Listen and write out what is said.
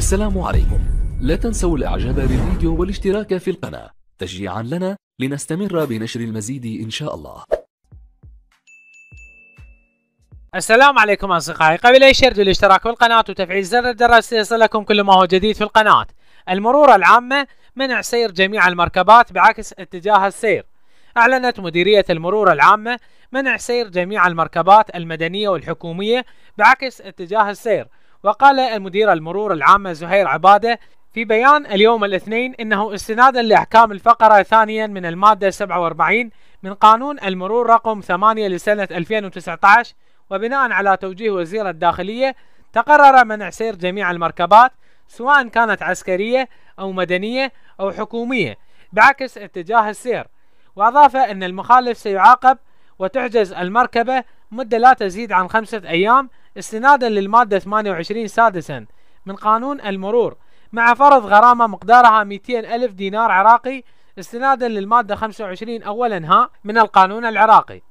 السلام عليكم لا تنسوا الاعجاب بالفيديو والاشتراك في القناة تشجيعا لنا لنستمر بنشر المزيد ان شاء الله السلام عليكم اصدقائي قبل اي شيء الاشتراك في القناة وتفعيل زر الجرس ليصلكم كل ما هو جديد في القناة المرور العامة منع سير جميع المركبات بعكس اتجاه السير أعلنت مديرية المرور العامة منع سير جميع المركبات المدنية والحكومية بعكس اتجاه السير وقال المدير المرور العامة زهير عبادة في بيان اليوم الاثنين انه استنادا لاحكام الفقره ثانيا من الماده 47 من قانون المرور رقم 8 لسنه 2019 وبناء على توجيه وزير الداخليه تقرر منع سير جميع المركبات سواء كانت عسكريه او مدنيه او حكوميه بعكس اتجاه السير واضاف ان المخالف سيعاقب وتحجز المركبة مدة لا تزيد عن خمسة أيام استنادا للمادة 28 سادسا من قانون المرور مع فرض غرامة مقدارها 200 ألف دينار عراقي استنادا للمادة 25 أولا ها من القانون العراقي